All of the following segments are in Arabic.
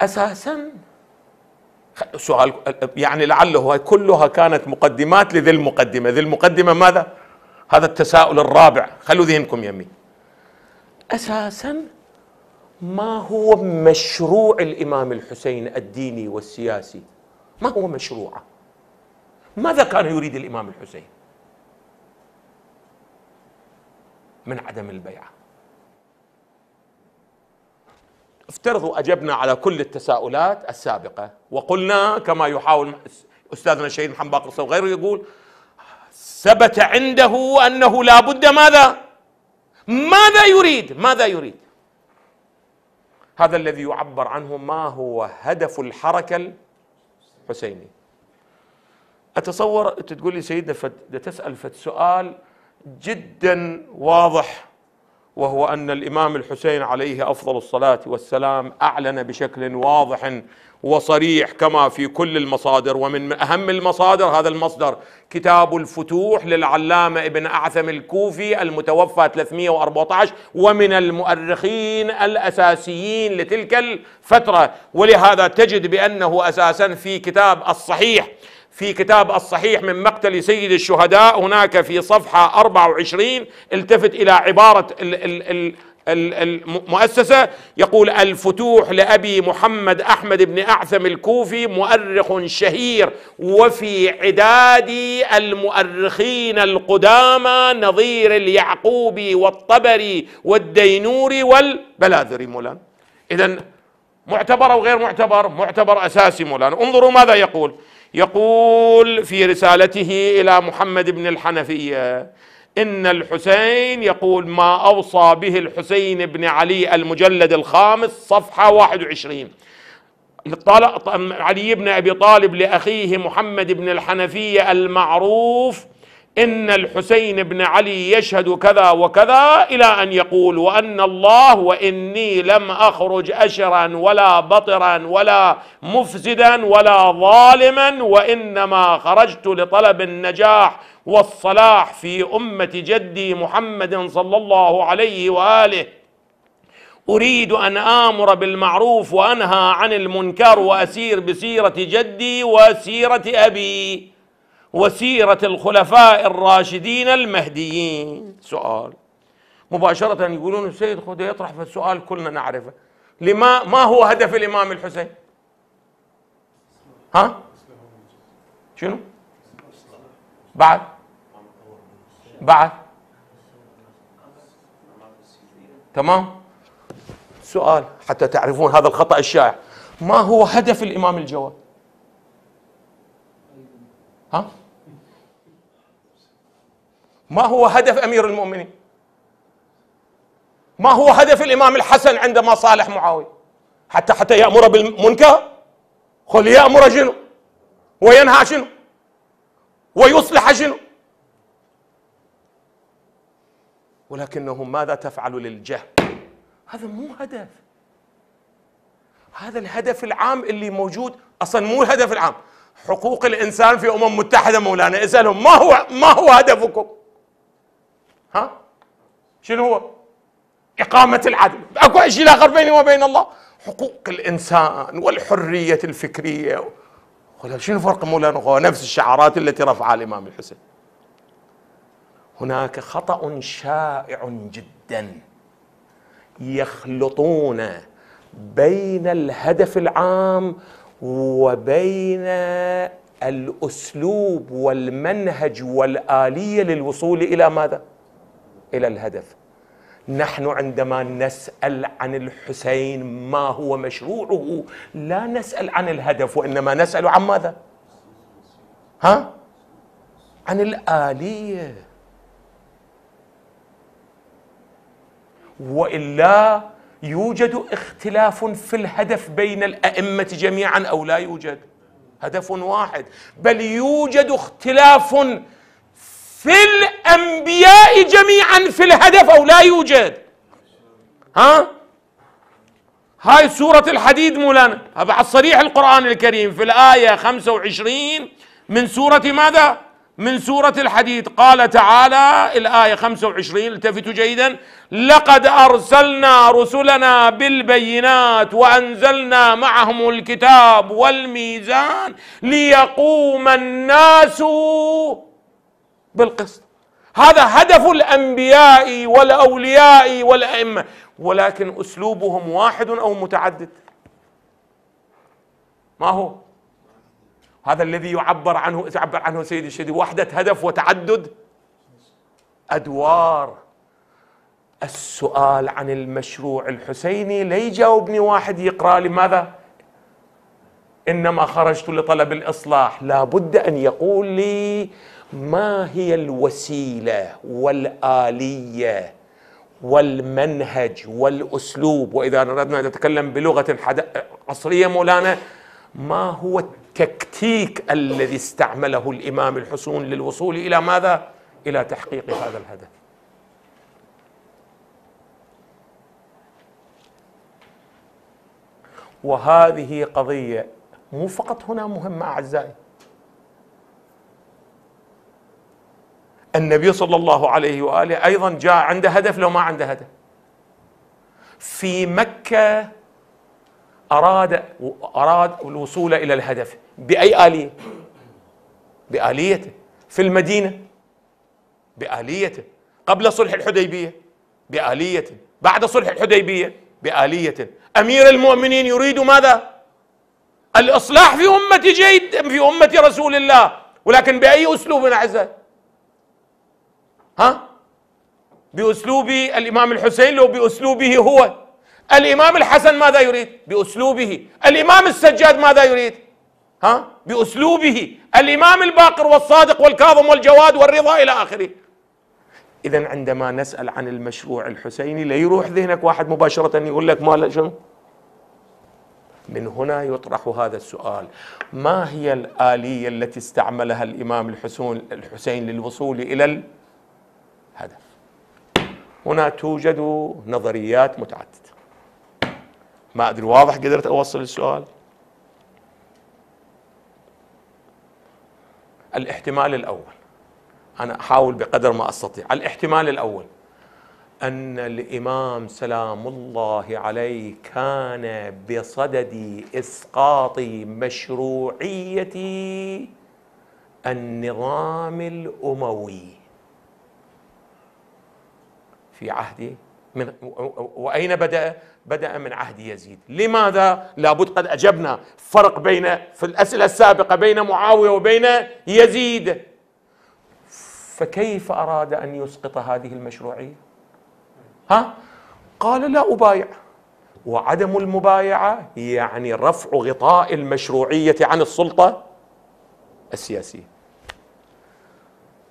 اساسا سؤال يعني لعله هاي كلها كانت مقدمات لذي المقدمه، ذي المقدمه ماذا؟ هذا التساؤل الرابع، خلوا ذهنكم يمي. اساسا ما هو مشروع الامام الحسين الديني والسياسي؟ ما هو مشروعه؟ ماذا كان يريد الامام الحسين؟ من عدم البيعه افترضوا اجبنا على كل التساؤلات السابقه وقلنا كما يحاول استاذنا الشهيد محمد باقر الصوغ يقول ثبت عنده انه لا بد ماذا ماذا يريد ماذا يريد هذا الذي يعبر عنه ما هو هدف الحركه الحسيني اتصور انت تقول لي سيدنا فد تسال فد سؤال جدا واضح وهو ان الامام الحسين عليه افضل الصلاه والسلام اعلن بشكل واضح وصريح كما في كل المصادر ومن اهم المصادر هذا المصدر كتاب الفتوح للعلامه ابن اعثم الكوفي المتوفى 314 ومن المؤرخين الاساسيين لتلك الفتره ولهذا تجد بانه اساسا في كتاب الصحيح في كتاب الصحيح من مقتل سيد الشهداء هناك في صفحة 24 التفت إلى عبارة المؤسسة يقول الفتوح لأبي محمد أحمد بن أعثم الكوفي مؤرخ شهير وفي عداد المؤرخين القدامى نظير اليعقوبي والطبري والدينوري والبلاذري مولان إذا معتبر أو غير معتبر معتبر أساسي مولان انظروا ماذا يقول يقول في رسالته الى محمد بن الحنفيه ان الحسين يقول ما اوصى به الحسين بن علي المجلد الخامس صفحه 21 علي بن ابي طالب لاخيه محمد بن الحنفيه المعروف إن الحسين بن علي يشهد كذا وكذا إلى أن يقول وأن الله وإني لم أخرج أشرا ولا بطرا ولا مفسدا ولا ظالما وإنما خرجت لطلب النجاح والصلاح في أمة جدي محمد صلى الله عليه وآله أريد أن آمر بالمعروف وأنهى عن المنكر وأسير بسيرة جدي وسيرة أبي وسيرة الخلفاء الراشدين المهديين سؤال مباشرة يقولون السيد خذ يطرح في السؤال كلنا نعرفه لما ما هو هدف الإمام الحسين ها شنو بعد بعد تمام سؤال حتى تعرفون هذا الخطأ الشائع ما هو هدف الإمام الجواد ها ما هو هدف امير المؤمنين ما هو هدف الامام الحسن عندما صالح معاويه حتى حتى يامر بالمنكر خل يامر شنو وينهى شنو ويصلح شنو ولكنهم ماذا تفعل للجهل هذا مو هدف هذا الهدف العام اللي موجود اصلا مو الهدف العام حقوق الانسان في امم متحده مولانا اسالهم ما هو ما هو هدفكم ها شنو هو إقامة العدل أكو شيء آخر بيني وبين الله حقوق الإنسان والحرية الفكرية شنو فرق مولانا هو نفس الشعارات التي رفعها الإمام الحسين هناك خطأ شائع جدا يخلطون بين الهدف العام وبين الأسلوب والمنهج والآلية للوصول إلى ماذا؟ الى الهدف نحن عندما نسال عن الحسين ما هو مشروعه لا نسال عن الهدف وانما نسال عن ماذا ها عن الاليه والا يوجد اختلاف في الهدف بين الائمه جميعا او لا يوجد هدف واحد بل يوجد اختلاف في الأنبياء جميعا في الهدف أو لا يوجد ها هاي سورة الحديد مولانا على الصريح القرآن الكريم في الآية 25 من سورة ماذا؟ من سورة الحديد قال تعالى الآية 25 التفتوا جيدا لقد أرسلنا رسلنا بالبينات وأنزلنا معهم الكتاب والميزان ليقوم الناس بالقسط هذا هدف الانبياء والاولياء والائمه ولكن اسلوبهم واحد او متعدد ما هو هذا الذي يعبر عنه يعبر عنه سيد الشديد وحده هدف وتعدد ادوار السؤال عن المشروع الحسيني لا يجاوبني واحد يقرا لي ماذا انما خرجت لطلب الاصلاح لابد ان يقول لي ما هي الوسيله والاليه والمنهج والاسلوب واذا اردنا ان نتكلم بلغه عصريه مولانا ما هو التكتيك الذي استعمله الامام الحسون للوصول الى ماذا الى تحقيق هذا الهدف وهذه قضيه مو فقط هنا مهمة أعزائي النبي صلى الله عليه وآله أيضا جاء عنده هدف لو ما عنده هدف في مكة أراد أراد الوصول إلى الهدف بأي آلية؟ بآليته في المدينة بآليته قبل صلح الحديبية بآليته بعد صلح الحديبية بآليته أمير المؤمنين يريد ماذا؟ الإصلاح في أمة جيد في أمة رسول الله ولكن بأي أسلوب عزه ها بأسلوب الإمام الحسين لو بأسلوبه هو الإمام الحسن ماذا يريد بأسلوبه الإمام السجاد ماذا يريد ها بأسلوبه الإمام الباقر والصادق والكاظم والجواد والرضا إلى آخره إذا عندما نسأل عن المشروع الحسيني لا يروح ذهنك واحد مباشرة يقول لك ما شنو من هنا يطرح هذا السؤال ما هي الآلية التي استعملها الإمام الحسين للوصول إلى الهدف هنا توجد نظريات متعددة ما أدري واضح قدرت أوصل السؤال الاحتمال الأول أنا أحاول بقدر ما أستطيع الاحتمال الأول ان الامام سلام الله عليه كان بصدد اسقاط مشروعيه النظام الاموي في عهد من واين بدا بدا من عهد يزيد لماذا لابد قد اجبنا فرق بين في الاسئله السابقه بين معاويه وبين يزيد فكيف اراد ان يسقط هذه المشروعيه ها قال لا أبايع وعدم المبايعة يعني رفع غطاء المشروعية عن السلطة السياسية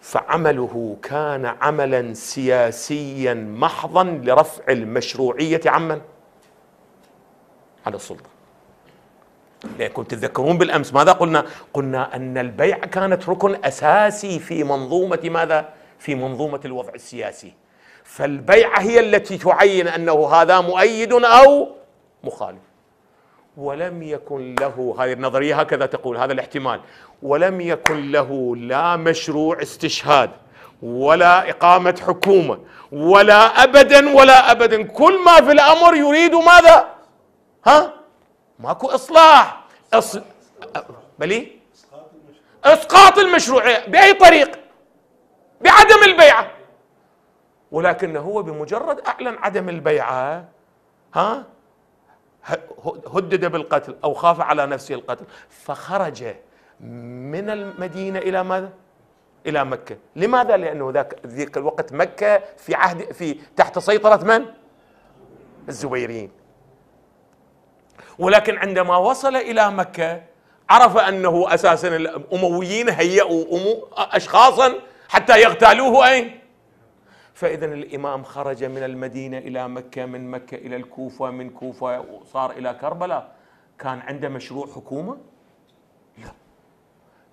فعمله كان عملا سياسيا محضا لرفع المشروعية عمن على السلطة لأنكم تتذكرون بالأمس ماذا قلنا قلنا أن البيع كانت ركن أساسي في منظومة ماذا في منظومة الوضع السياسي فالبيعة هي التي تعين أنه هذا مؤيد أو مخالف ولم يكن له هذه النظرية هكذا تقول هذا الاحتمال ولم يكن له لا مشروع استشهاد ولا إقامة حكومة ولا أبدا ولا أبدا كل ما في الأمر يريد ماذا ها ماكو إصلاح إص... بلي إسقاط المشروع بأي طريق بعدم البيعة ولكن هو بمجرد أعلن عدم البيعة ها هدد بالقتل أو خاف على نفسه القتل فخرج من المدينة إلى ماذا؟ إلى مكة لماذا؟ لأنه ذاك ذيك الوقت مكة في عهد في تحت سيطرة من؟ الزبيريين ولكن عندما وصل إلى مكة عرف أنه أساسا الأمويين هيئوا أشخاصا حتى يغتالوه أين؟ فإذا الإمام خرج من المدينة إلى مكة من مكة إلى الكوفة من كوفة وصار إلى كربلاء كان عنده مشروع حكومة؟ لا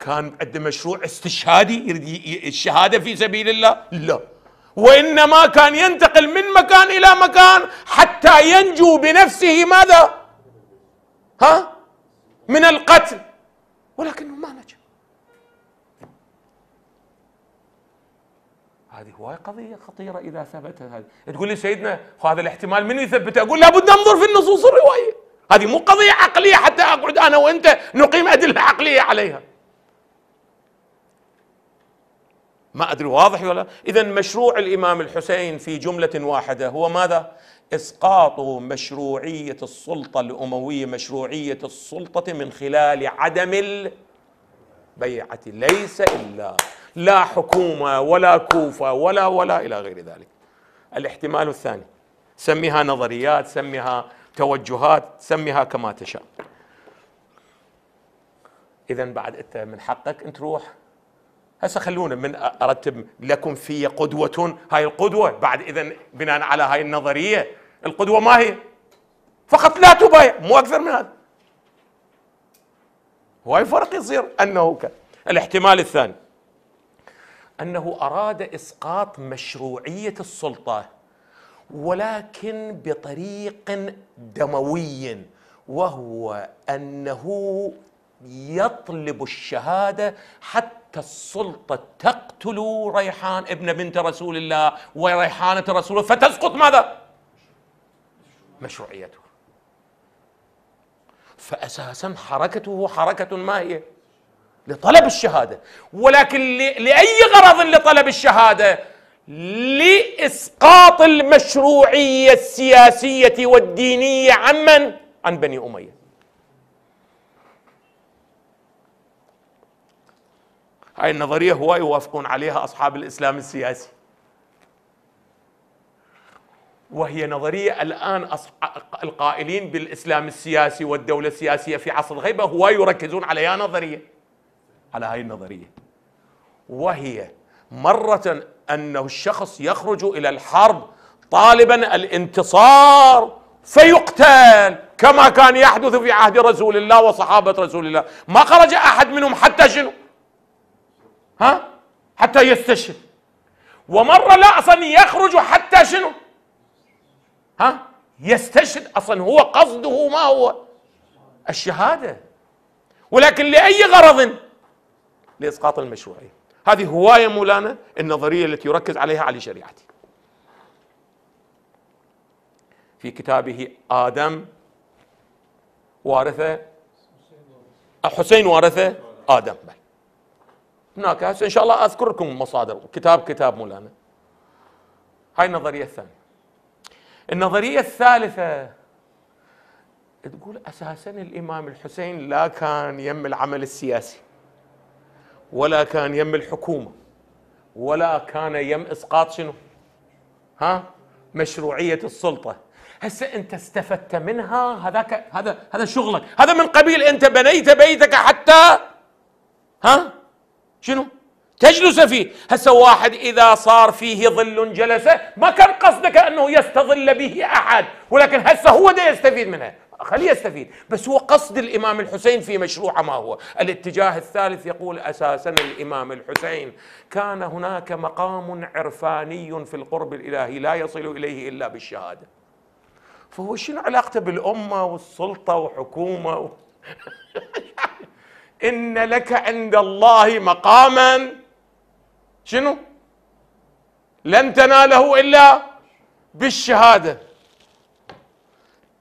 كان عنده مشروع استشهادي يريد الشهادة في سبيل الله؟ لا وإنما كان ينتقل من مكان إلى مكان حتى ينجو بنفسه ماذا؟ ها؟ من القتل ولكنه ما نجا هذه هواي قضيه خطيره اذا ثبتت هذه تقول لي سيدنا هذا الاحتمال من يثبته اقول لابد انظر في النصوص الروايه هذه مو قضيه عقليه حتى اقعد انا وانت نقيم ادله عقليه عليها ما ادري واضح ولا اذا مشروع الامام الحسين في جمله واحده هو ماذا اسقاط مشروعيه السلطه الامويه مشروعيه السلطه من خلال عدم البيعه ليس الا لا حكومه ولا كوفه ولا ولا الى غير ذلك. الاحتمال الثاني سميها نظريات، سميها توجهات، سميها كما تشاء. اذا بعد انت من حقك أن تروح هسه خلونا من ارتب لكم في قدوه هاي القدوه بعد اذا بناء على هاي النظريه القدوه ما هي؟ فقط لا تبايع مو اكثر من هذا. هواي فرق يصير انه كان الاحتمال الثاني انه اراد اسقاط مشروعيه السلطه ولكن بطريق دموي وهو انه يطلب الشهاده حتى السلطه تقتل ريحان ابن بنت رسول الله وريحانه رسول فتسقط ماذا؟ مشروعيته فاساسا حركته حركه ما هي؟ لطلب الشهادة ولكن لأي غرض لطلب الشهادة لإسقاط المشروعية السياسية والدينية عمن عن بني أمية هاي النظرية هو يوافقون عليها أصحاب الإسلام السياسي وهي نظرية الآن القائلين بالإسلام السياسي والدولة السياسية في عصر الغيبة هو يركزون عليها نظرية على هاي النظرية وهي مرة أنه الشخص يخرج إلى الحرب طالبا الانتصار فيقتل كما كان يحدث في عهد رسول الله وصحابة رسول الله ما خرج أحد منهم حتى شنو ها حتى يستشهد ومرة لا أصلا يخرج حتى شنو ها يستشهد أصلا هو قصده ما هو الشهادة ولكن لأي غرض لإسقاط المشروعية هذه هواية مولانا النظرية التي يركز عليها علي شريعتي في كتابه آدم وارثه حسين وارثه آدم بل. هناك هسه ان شاء الله اذكر لكم مصادر كتاب كتاب مولانا هاي النظريه الثانيه النظريه الثالثه تقول اساسا الامام الحسين لا كان يم العمل السياسي ولا كان يم الحكومه ولا كان يم اسقاط شنو؟ ها؟ مشروعيه السلطه هسه انت استفدت منها هذاك هذا هذا شغلك هذا من قبيل انت بنيت بيتك حتى ها شنو تجلس فيه هسه واحد اذا صار فيه ظل جلسه ما كان قصدك انه يستظل به احد ولكن هسه هو ده يستفيد منها خليه يستفيد بس هو قصد الإمام الحسين في مشروعه ما هو الاتجاه الثالث يقول أساسا الإمام الحسين كان هناك مقام عرفاني في القرب الإلهي لا يصل إليه إلا بالشهادة فهو شنو علاقته بالأمة والسلطة وحكومة و... إن لك عند الله مقاما شنو لن تناله إلا بالشهاده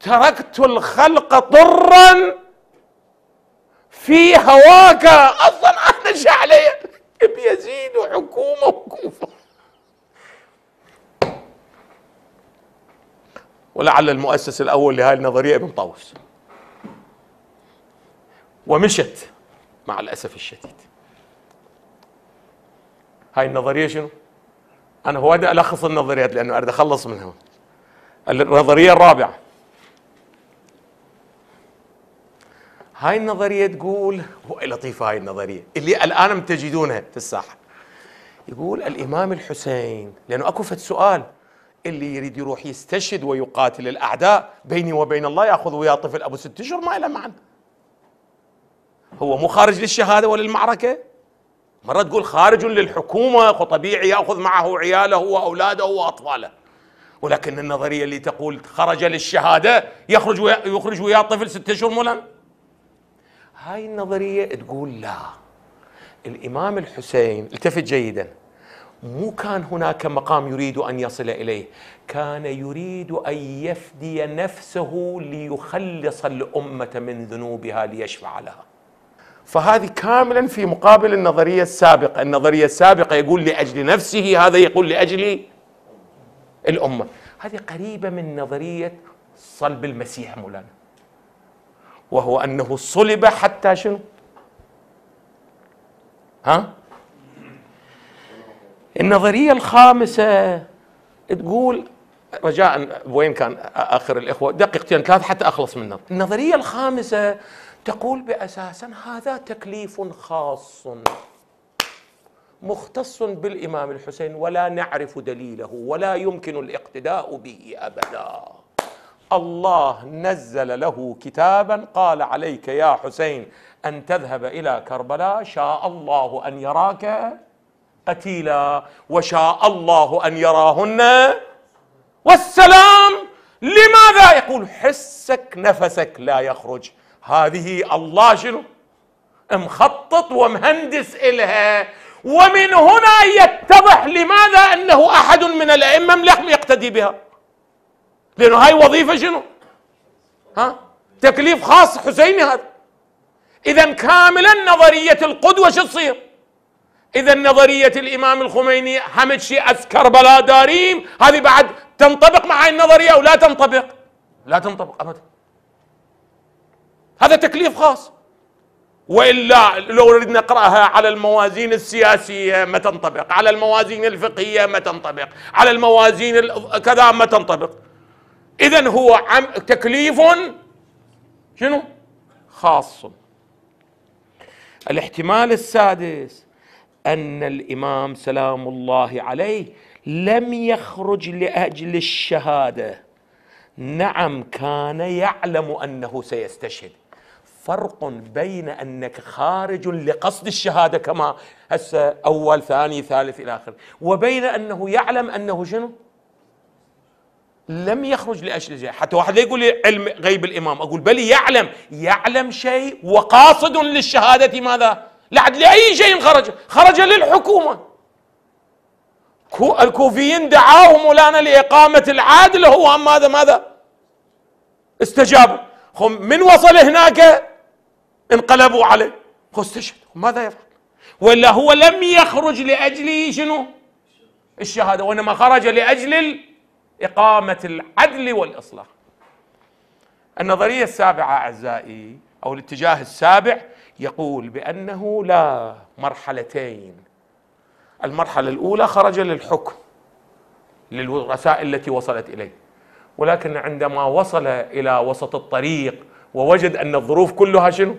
تركت الخلق طرا في هواك اصلا انا علي بيزيد حكومه وكوفه ولعل المؤسس الاول لهذه النظريه ابن طاووس ومشت مع الاسف الشديد هاي النظريه شنو؟ انا هو الخص النظريات لانه اريد اخلص منها النظريه الرابعه هاي النظرية تقول إيه لطيفة هاي النظرية اللي الآن متجدونها في الساحة يقول الإمام الحسين لأنه أكو فت سؤال اللي يريد يروح يستشهد ويقاتل الأعداء بيني وبين الله يأخذ ويا طفل أبو ست أشهر ما له معنى هو مو خارج للشهادة وللمعركة مرة تقول خارج للحكومة طبيعي يأخذ معه عياله وأولاده وأطفاله ولكن النظرية اللي تقول خرج للشهادة يخرج ويا يخرج ويا طفل ست أشهر مولان هاي النظريه تقول لا الامام الحسين التفت جيدا مو كان هناك مقام يريد ان يصل اليه كان يريد ان يفدي نفسه ليخلص الامه من ذنوبها ليشفع لها فهذه كاملا في مقابل النظريه السابقه النظريه السابقه يقول لاجل نفسه هذا يقول لاجل الامه هذه قريبه من نظريه صلب المسيح مولانا وهو أنه صلب حتى شنو ها النظرية الخامسة تقول رجاء وين كان آخر الإخوة دقيقتين ثلاث حتى أخلص النظر. النظرية الخامسة تقول بأساسا هذا تكليف خاص مختص بالإمام الحسين ولا نعرف دليله ولا يمكن الاقتداء به أبداً الله نزل له كتابا قال عليك يا حسين ان تذهب الى كربلاء شاء الله ان يراك قتيلا وشاء الله ان يراهن والسلام لماذا يقول حسك نفسك لا يخرج هذه الله شنو مخطط ومهندس إلها ومن هنا يتضح لماذا أنه أحد من الأئمة لم يقتدي بها لانه هاي وظيفه شنو؟ ها؟ تكليف خاص حسيني هذا اذا كاملا نظريه القدوه شو تصير؟ اذا نظريه الامام الخميني حمد شيء اسكر بلا داريم هذه بعد تنطبق مع النظريه او لا تنطبق؟ لا تنطبق ابدا هذا تكليف خاص والا لو نريد نقراها على الموازين السياسيه ما تنطبق، على الموازين الفقهيه ما تنطبق، على الموازين كذا ما تنطبق، اذا هو عم تكليف شنو خاص الاحتمال السادس ان الامام سلام الله عليه لم يخرج لاجل الشهاده نعم كان يعلم انه سيستشهد فرق بين انك خارج لقصد الشهاده كما هسه اول ثاني ثالث الى اخره وبين انه يعلم انه شنو لم يخرج لاجل شيء حتى واحد لا يقول لي علم غيب الامام اقول بل يعلم يعلم شيء وقاصد للشهاده ماذا لعد لاي شيء خرج خرج للحكومه الكوفيين دعاهم مولانا لاقامه العدل هو ماذا ماذا استجاب هم من وصل هناك انقلبوا عليه استشهد ماذا يفعل ولا هو لم يخرج لاجل شنو الشهاده وانما خرج لاجل إقامة العدل والإصلاح النظرية السابعة أعزائي أو الاتجاه السابع يقول بأنه لا مرحلتين المرحلة الأولى خرج للحكم للرسائل التي وصلت إليه ولكن عندما وصل إلى وسط الطريق ووجد أن الظروف كلها شنو؟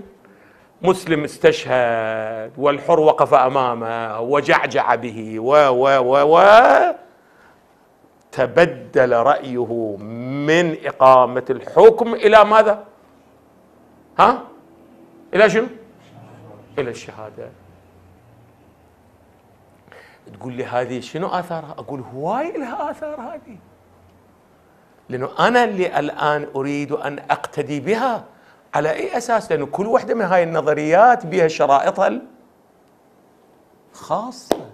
مسلم استشهد والحر وقف أمامه وجعجع به و و و, و تبدل رأيه من إقامة الحكم إلى ماذا؟ ها؟ إلى شنو؟ إلى الشهادة تقول لي هذه شنو آثارها؟ أقول هواي لها آثار هذه لأنه أنا اللي الآن أريد أن أقتدي بها على أي أساس؟ لأنه كل واحدة من هاي النظريات بها شرائطها الخاصة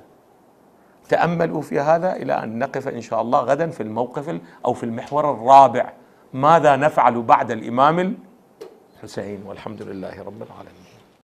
تأملوا في هذا إلى أن نقف إن شاء الله غدا في الموقف أو في المحور الرابع ماذا نفعل بعد الإمام الحسين والحمد لله رب العالمين